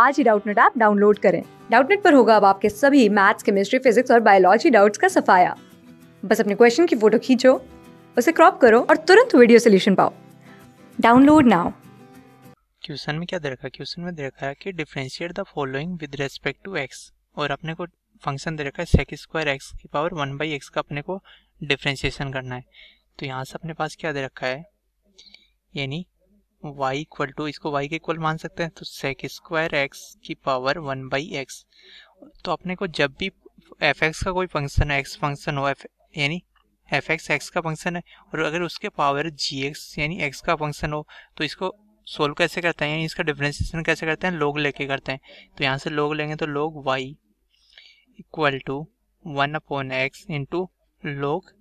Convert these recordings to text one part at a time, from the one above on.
आज ही Doubtnut app download करें डाउटनेट पर होगा अब आपके सभी मैथ्स केमिस्ट्री फिजिक्स और बायोलॉजी डाउट्स का सफाया बस अपने क्वेश्चन की फोटो खींचो उसे क्रॉप करो और तुरंत वीडियो सोल्यूशन पाओ डाउनलोड नाउ क्वेश्चन में क्या दे रखा है क्वेश्चन में दे रखा है कि differentiate the following with respect to x और अपने को फंक्शन दे रखा है सेक स्क्वायर एक्स की पावर वन बाई एक्स का अपने को डिफ्रेंशिएशन करना है तो यहाँ से अपने पास क्या दे रखा है यानी वाई इक्वल टू इसको वाई के इक्वल मान सकते हैं तो सेक स्क्वायर एक्स की पावर वन बाई एक्स तो अपने को जब भी एफ एक्स का कोई फंक्शन है एक्स फंक्शन हो एफ यानी एफ एक्स एक्स का फंक्शन है और अगर उसके पावर जी एक्स यानी एक्स का फंक्शन हो तो इसको सोल्व कैसे करते हैं यानी इसका डिफ्रेंसिएशन कैसे करते हैं लोग लेके करते हैं तो यहाँ से लोग लेंगे तो log y equal to one upon x into log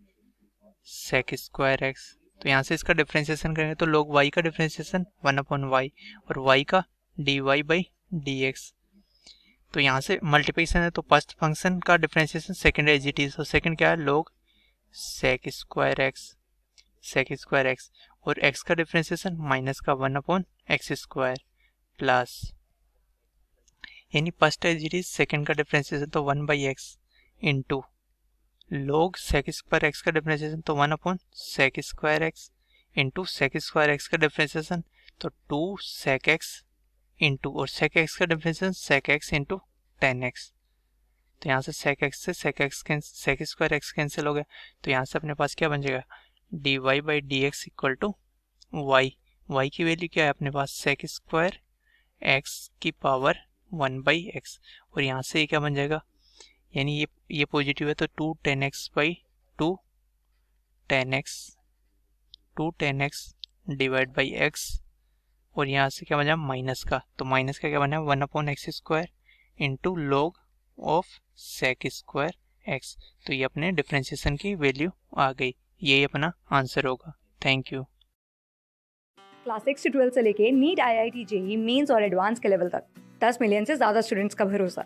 sec square x तो यहाँ से इसका डिफ्रेंसिएशन करेंगे तो लोग वाई का डिफ्रेंसिएशन वन अपॉन वाई और वाई का d y by d x तो यहाँ से मल्टीप्लिकेशन है तो फर्स्ट फंक्शन का differentiation second as it is तो सेकेंड क्या है log sec square x sec square x और एक्स का डिफ्रेंसिएशन माइनस का one upon x square plus यानी first as it is second का डिफ्रेंसिएशन तो one by x into log sec square x का differentiation तो one upon sec square x into sec square x का differentiation तो two sec x into और sec x का differentiation sec x into tan x तो यहाँ से sec x से sec x sec square x cancel हो गया तो यहाँ से अपने पास क्या बन जाएगा d y by d x equal to y y की वैल्यू क्या है अपने पास सेक स्क्वायर एक्स की पावर वन बाई एक्स और यहाँ से ये क्या बन जाएगा यानी ये ये पॉजिटिव है तो two tan x by two tan x two tan x divide by x और यहाँ से क्या बना माइनस का तो माइनस का क्या बना one upon x square into log of sec square x तो ये अपने डिफ्रेंसिएशन की वैल्यू आ गई यही अपना आंसर होगा थैंक यू क्लास सिक्स से ट्वेल्थ से लेके NEET I I T JEE mains और एडवांस के लेवल तक दस मिलियन से ज़्यादा स्टूडेंट्स का भरोसा